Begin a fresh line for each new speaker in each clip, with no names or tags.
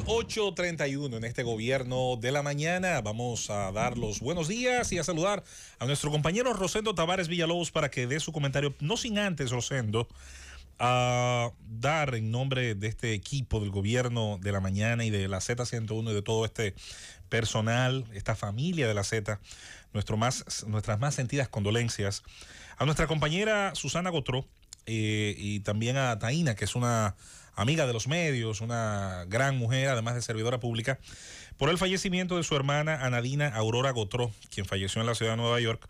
8.31 en este gobierno de la mañana. Vamos a dar los buenos días y a saludar a nuestro compañero Rosendo Tavares Villalobos para que dé su comentario. No sin antes, Rosendo, a dar en nombre de este equipo del gobierno de la mañana y de la Z101 y de todo este personal, esta familia de la Z, nuestro más, nuestras más sentidas condolencias a nuestra compañera Susana Gotró eh, y también a Taina, que es una amiga de los medios, una gran mujer, además de servidora pública, por el fallecimiento de su hermana Anadina Aurora Gotró, quien falleció en la ciudad de Nueva York.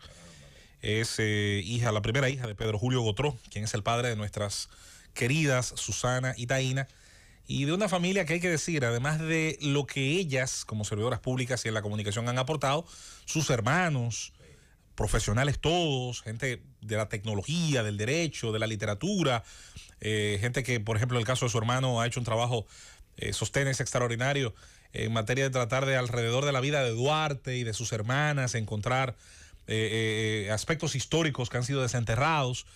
Es eh, hija, la primera hija de Pedro Julio Gotró, quien es el padre de nuestras queridas Susana y Taina, y de una familia que hay que decir, además de lo que ellas como servidoras públicas y en la comunicación han aportado, sus hermanos, profesionales todos, gente de la tecnología, del derecho, de la literatura, eh, gente que, por ejemplo, el caso de su hermano ha hecho un trabajo, eh, sostén es extraordinario en materia de tratar de alrededor de la vida de Duarte y de sus hermanas, encontrar eh, aspectos históricos que han sido desenterrados.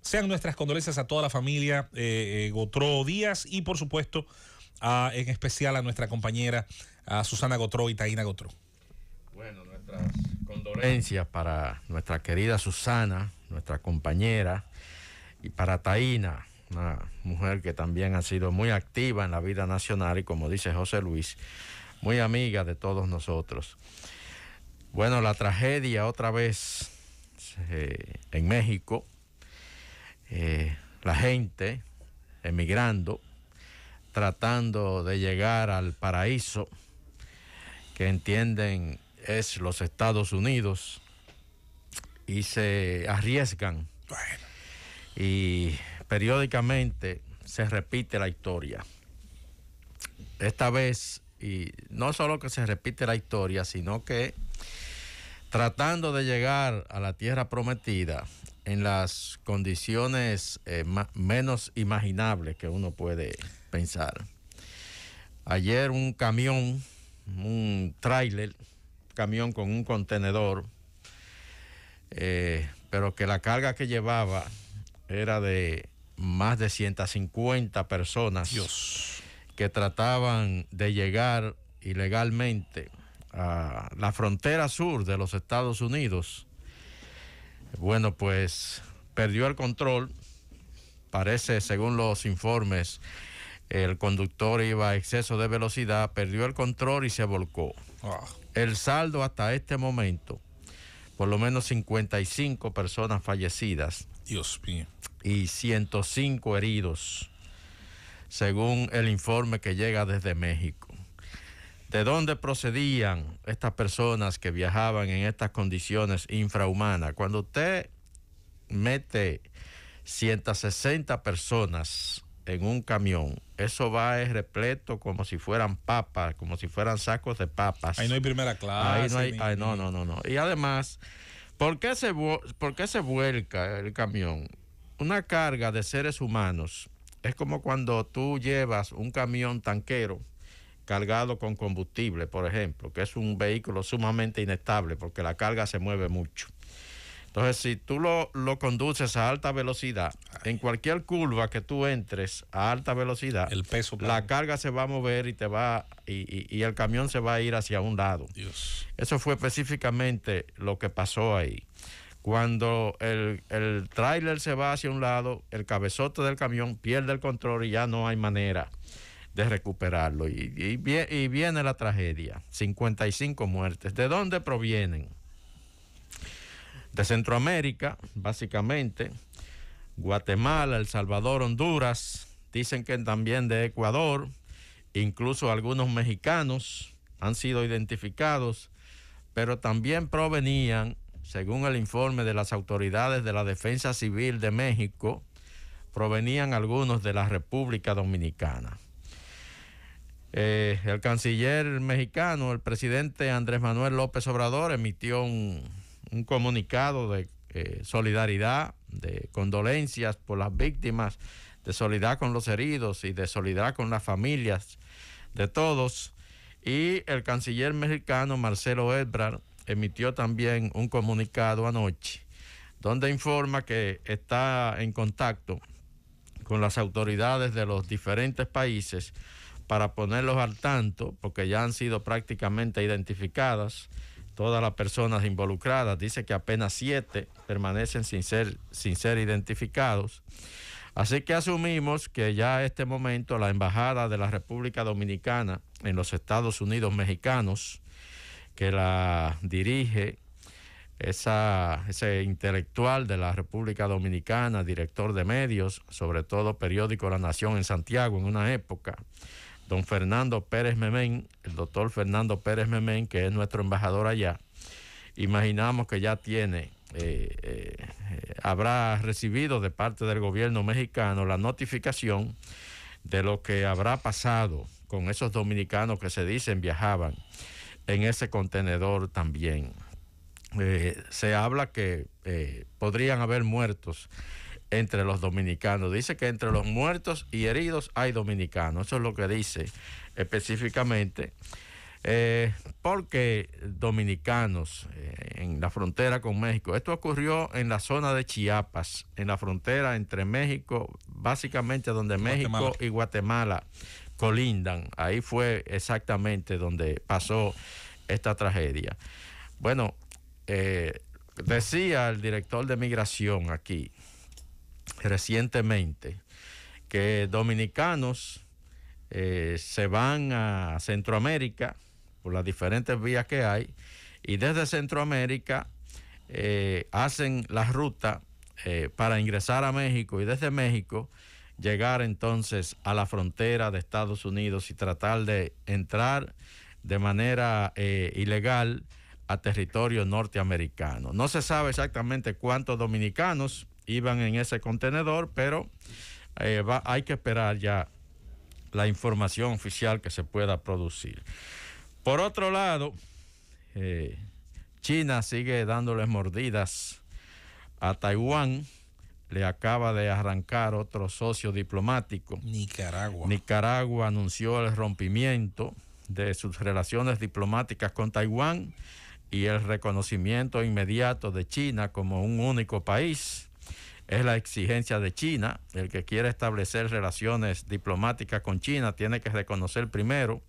Sean nuestras condolencias a toda la familia Gotró Díaz y, por supuesto, en especial a nuestra
compañera a Susana Gotró y Taina Gotró. Bueno, nuestras para nuestra querida Susana, nuestra compañera, y para Taina, una mujer que también ha sido muy activa en la vida nacional y como dice José Luis, muy amiga de todos nosotros. Bueno, la tragedia otra vez eh, en México, eh, la gente emigrando, tratando de llegar al paraíso que entienden es los Estados Unidos y se arriesgan. Y periódicamente se repite la historia. Esta vez, y no solo que se repite la historia, sino que tratando de llegar a la tierra prometida en las condiciones eh, menos imaginables que uno puede pensar. Ayer un camión, un tráiler, camión con un contenedor, eh, pero que la carga que llevaba era de más de 150 personas que trataban de llegar ilegalmente a la frontera sur de los Estados Unidos. Bueno, pues perdió el control. Parece, según los informes, el conductor iba a exceso de velocidad, perdió el control y se volcó. Ah. El saldo hasta este momento, por lo menos 55 personas fallecidas. Y 105 heridos, según el informe que llega desde México. ¿De dónde procedían estas personas que viajaban en estas condiciones infrahumanas? Cuando usted mete 160 personas en un camión. Eso va es repleto como si fueran papas, como si fueran sacos de papas. Ahí no hay primera clase. Ahí no, hay, no, no, no, Y además, ¿por se, ¿por qué se vuelca el camión? Una carga de seres humanos es como cuando tú llevas un camión tanquero cargado con combustible, por ejemplo, que es un vehículo sumamente inestable porque la carga se mueve mucho. Entonces, si tú lo, conduces a alta velocidad, en cualquier curva que tú entres a alta velocidad, la carga se va a mover y te va y, el camión se va a ir hacia un lado. Dios. Eso fue específicamente lo que pasó ahí. Cuando el, el tráiler se va hacia un lado, el cabezote del camión pierde el control y ya no hay manera de recuperarlo. Y, y, y viene la tragedia. 55 muertes. ¿De dónde provienen? de Centroamérica, básicamente, Guatemala, El Salvador, Honduras, dicen que también de Ecuador, incluso algunos mexicanos han sido identificados, pero también provenían, según el informe de las autoridades de la Defensa Civil de México, provenían algunos de la República Dominicana. Eh, el canciller mexicano, el presidente Andrés Manuel López Obrador, emitió un un comunicado de eh, solidaridad, de condolencias por las víctimas, de solidaridad con los heridos y de solidaridad con las familias de todos. Y el canciller mexicano Marcelo Ebrard emitió también un comunicado anoche donde informa que está en contacto con las autoridades de los diferentes países para ponerlos al tanto, porque ya han sido prácticamente identificadas todas las personas involucradas. Dice que apenas siete permanecen sin ser, identificados. Así que asumimos que ya a este momento la Embajada de la República Dominicana en los Estados Unidos mexicanos, que la dirige ese intelectual de la República Dominicana, director de medios, sobre todo periódico La Nación en Santiago en una época, don Fernando Pérez Memén, el doctor Fernando Pérez Memén, que es nuestro embajador allá, imaginamos que ya tiene, eh, eh, habrá recibido de parte del gobierno mexicano la notificación de lo que habrá pasado con esos dominicanos que se dicen viajaban en ese contenedor también. Eh, se habla que podrían haber muertos entre los dominicanos. Dice que entre los muertos y heridos hay dominicanos. Eso es lo que dice específicamente. Eh, porque dominicanos eh, en la frontera con México. Esto ocurrió en la zona de Chiapas, en la frontera entre México, básicamente donde México y Guatemala colindan. Ahí fue exactamente donde pasó esta tragedia. Bueno, eh, decía el director de migración aquí recientemente que dominicanos eh, se van a Centroamérica por las diferentes vías que hay y desde Centroamérica eh, hacen la ruta eh, para ingresar a México y desde México llegar entonces a la frontera de Estados Unidos y tratar de entrar de manera ilegal a territorio norteamericano. No se sabe exactamente cuántos dominicanos iban en ese contenedor, pero eh, hay que esperar ya la información oficial que se pueda producir. Por otro lado, eh, China sigue dándoles mordidas a Taiwán. Le acaba de arrancar otro socio diplomático. Nicaragua. Nicaragua anunció el rompimiento de sus relaciones diplomáticas con Taiwán y el reconocimiento inmediato de China como un único país es la exigencia de China. El que quiere establecer relaciones diplomáticas con China tiene que reconocer primero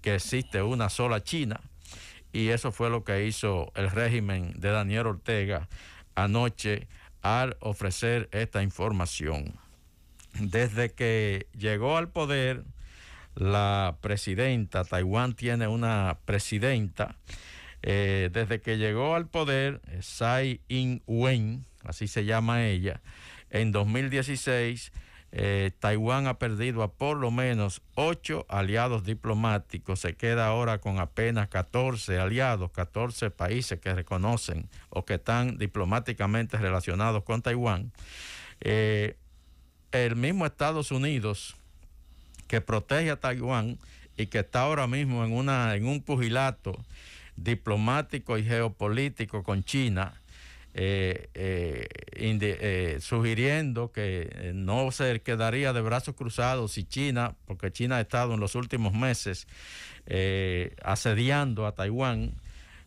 que existe una sola China. Y eso fue lo que hizo el régimen de Daniel Ortega anoche al ofrecer esta información. Desde que llegó al poder la presidenta, Taiwán tiene una presidenta, eh, desde que llegó al poder Tsai Ing-wen, así se llama ella, en 2016 eh, Taiwán ha perdido a por lo menos ocho aliados diplomáticos, se queda ahora con apenas 14 aliados, 14 países que reconocen o que están diplomáticamente relacionados con Taiwán. Eh, el mismo Estados Unidos, que protege a Taiwán y que está ahora mismo en, una, en un pugilato diplomático y geopolítico con China, eh, eh, eh, sugiriendo que eh, no se quedaría de brazos cruzados si China, porque China ha estado en los últimos meses asediando a Taiwán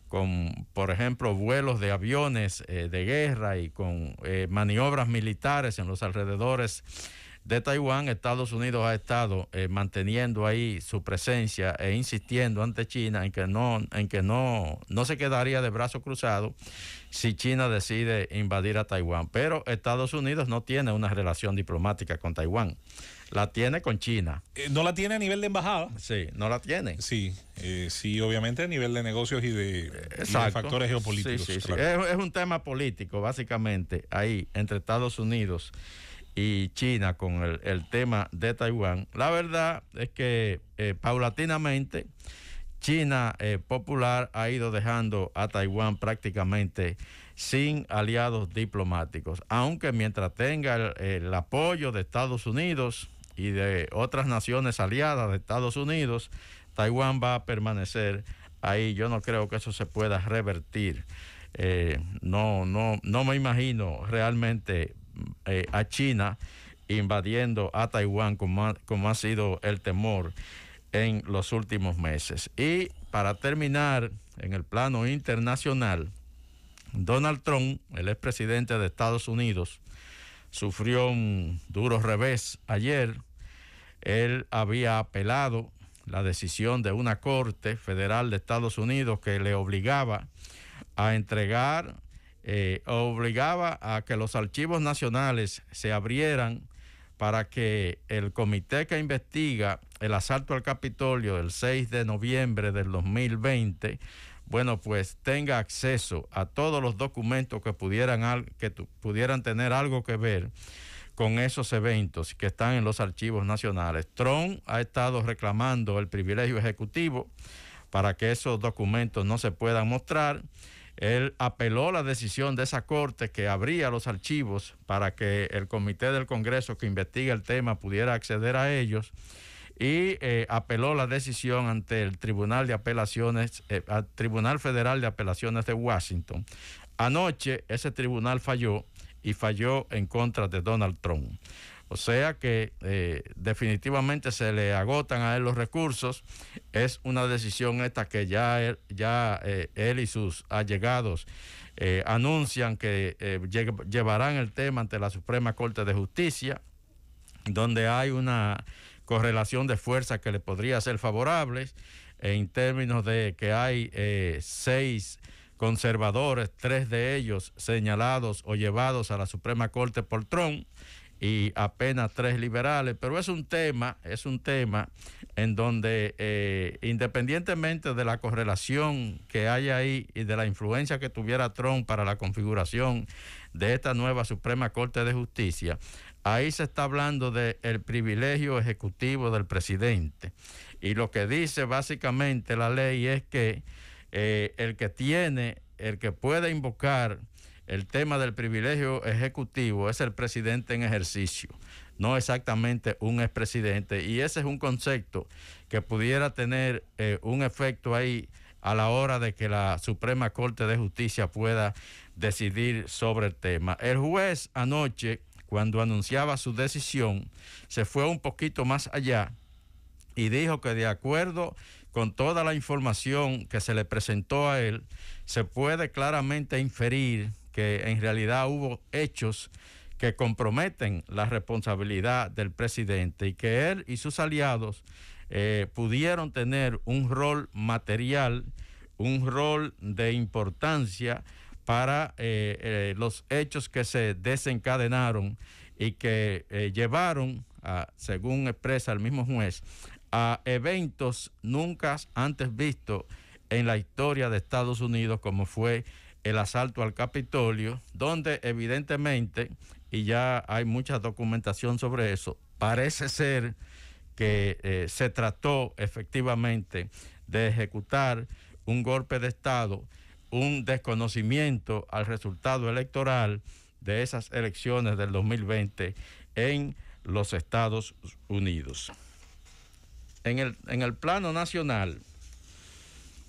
con, por ejemplo, vuelos de aviones de guerra y con maniobras militares en los alrededores de Taiwán, Estados Unidos ha estado eh, manteniendo ahí su presencia e insistiendo ante China en que no, en que no, no se quedaría de brazos cruzados si China decide invadir a Taiwán. Pero Estados Unidos no tiene una relación diplomática con Taiwán. La tiene con China. Eh, no la tiene a nivel de embajada. Sí, no la tiene. Sí,
eh, sí, obviamente a nivel de negocios
y de, factores geopolíticos. Es, un tema político, básicamente, ahí, entre Estados Unidos y China con el, tema de Taiwán. La verdad es que eh, paulatinamente China eh, popular ha ido dejando a Taiwán prácticamente sin aliados diplomáticos, aunque mientras tenga el, apoyo de Estados Unidos y de otras naciones aliadas de Estados Unidos, Taiwán va a permanecer ahí. Yo no creo que eso se pueda revertir. Eh, no, no, no me imagino realmente eh, a China invadiendo a Taiwán como, como ha, sido el temor en los últimos meses. Y para terminar, en el plano internacional, Donald Trump, el expresidente de Estados Unidos, sufrió un duro revés ayer. Él había apelado la decisión de una corte federal de Estados Unidos que le obligaba a entregar eh, obligaba a que los archivos nacionales se abrieran para que el comité que investiga el asalto al Capitolio del 6 de noviembre del 2020, bueno, pues tenga acceso a todos los documentos que pudieran, que pudieran tener algo que ver con esos eventos que están en los archivos nacionales. Trump ha estado reclamando el privilegio ejecutivo para que esos documentos no se puedan mostrar él apeló la decisión de esa corte que abría los archivos para que el comité del Congreso que investiga el tema pudiera acceder a ellos y eh, apeló la decisión ante el Tribunal de Apelaciones, eh, Tribunal Federal de Apelaciones de Washington. Anoche ese tribunal falló y falló en contra de Donald Trump. O sea que eh, definitivamente se le agotan a él los recursos. Es una decisión esta que ya él, ya, eh, él y sus allegados eh, anuncian que llevarán el tema ante la Suprema Corte de Justicia, donde hay una correlación de fuerzas que le podría ser favorable en términos de que hay seis conservadores, tres de ellos señalados o llevados a la Suprema Corte por Trump y apenas tres liberales, pero es un tema, es un tema en donde eh, independientemente de la correlación que hay ahí y de la influencia que tuviera Trump para la configuración de esta nueva Suprema Corte de Justicia, ahí se está hablando del el privilegio ejecutivo del presidente. Y lo que dice básicamente la ley es que eh, el que tiene, el que puede invocar el tema del privilegio ejecutivo es el presidente en ejercicio, no exactamente un expresidente. Y ese es un concepto que pudiera tener eh, un efecto ahí a la hora de que la Suprema Corte de Justicia pueda decidir sobre el tema. El juez anoche, cuando anunciaba su decisión, se fue un poquito más allá y dijo que de acuerdo con toda la información que se le presentó a él, se puede claramente inferir que en realidad hubo hechos que comprometen la responsabilidad del presidente y que él y sus aliados eh, pudieron tener un rol material, un rol de importancia para eh, eh, los hechos que se desencadenaron y que llevaron, según expresa el mismo juez, a eventos nunca antes vistos en la historia de Estados Unidos como fue el asalto al Capitolio, donde evidentemente, y ya hay mucha documentación sobre eso, parece ser que eh, se trató efectivamente de ejecutar un golpe de Estado, un desconocimiento al resultado electoral de esas elecciones del 2020 en los Estados Unidos. En el, en el plano nacional,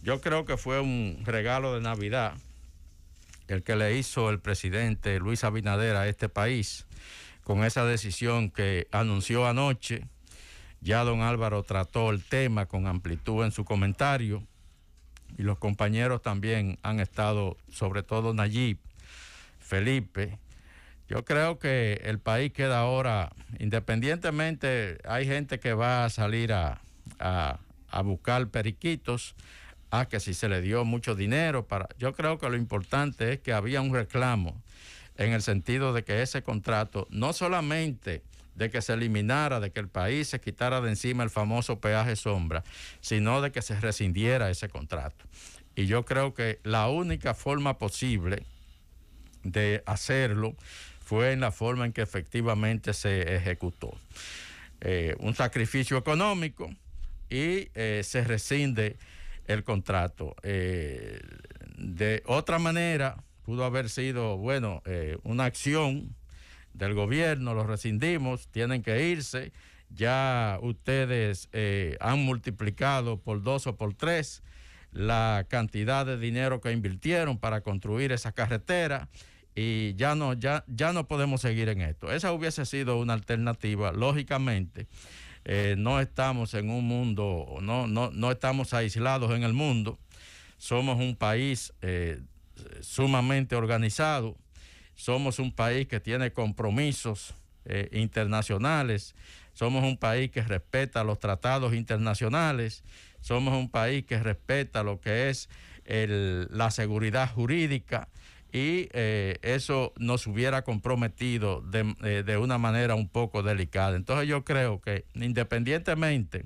yo creo que fue un regalo de Navidad el que le hizo el presidente Luis Abinader a este país con esa decisión que anunció anoche. Ya don Álvaro trató el tema con amplitud en su comentario y los compañeros también han estado, sobre todo Nayib, Felipe. Yo creo que el país queda ahora, independientemente, hay gente que va a salir a, buscar periquitos Ah, que si se le dio mucho dinero para... Yo creo que lo importante es que había un reclamo en el sentido de que ese contrato no solamente de que se eliminara, de que el país se quitara de encima el famoso peaje sombra, sino de que se rescindiera ese contrato. Y yo creo que la única forma posible de hacerlo fue en la forma en que efectivamente se ejecutó. Eh, un sacrificio económico y eh, se rescinde el contrato. Eh, de otra manera, pudo haber sido, bueno, eh, una acción del gobierno, Lo rescindimos, tienen que irse, ya ustedes eh, han multiplicado por dos o por tres la cantidad de dinero que invirtieron para construir esa carretera y ya no, ya no podemos seguir en esto. Esa hubiese sido una alternativa, lógicamente. Eh, no estamos en un mundo, no, estamos aislados en el mundo. Somos un país eh, sumamente organizado. Somos un país que tiene compromisos eh, internacionales. Somos un país que respeta los tratados internacionales. Somos un país que respeta lo que es la seguridad jurídica y eh, eso nos hubiera comprometido eh, de, una manera un poco delicada. Entonces yo creo que independientemente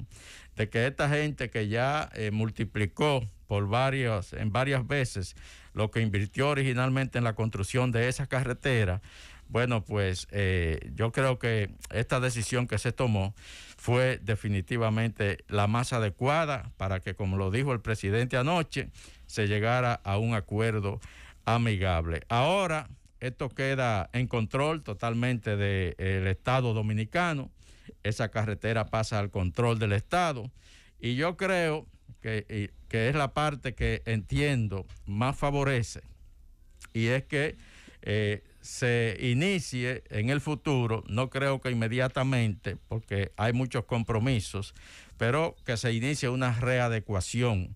de que esta gente que ya eh, multiplicó por varias, en varias veces lo que invirtió originalmente en la construcción de esa carretera, bueno, pues yo creo que esta decisión que se tomó fue definitivamente la más adecuada para que, como lo dijo el presidente anoche, se llegara a un acuerdo amigable. Ahora, esto queda en control totalmente del eh, Estado dominicano. Esa carretera pasa al control del Estado. Y yo creo que, es la parte que entiendo más favorece. Y es que eh, se inicie en el futuro, no creo que inmediatamente, porque hay muchos compromisos, pero que se inicie una readecuación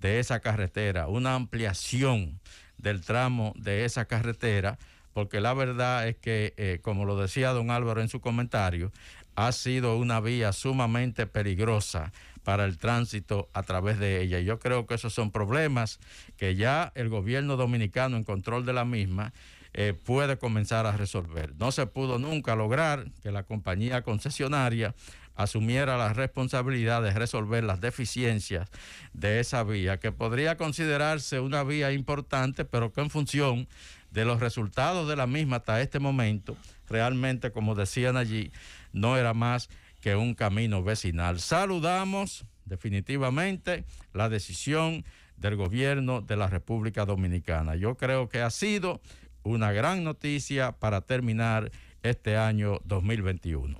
de esa carretera, una ampliación del tramo de esa carretera, porque la verdad es que, eh, como lo decía don Álvaro en su comentario, ha sido una vía sumamente peligrosa para el tránsito a través de ella. yo creo que esos son problemas que ya el gobierno dominicano en control de la misma eh, puede comenzar a resolver. No se pudo nunca lograr que la compañía concesionaria asumiera la responsabilidad de resolver las deficiencias de esa vía, que podría considerarse una vía importante, pero que en función de los resultados de la misma hasta este momento, realmente, como decían allí, no era más que un camino vecinal. Saludamos definitivamente la decisión del gobierno de la República Dominicana. Yo creo que ha sido una gran noticia para terminar este año 2021.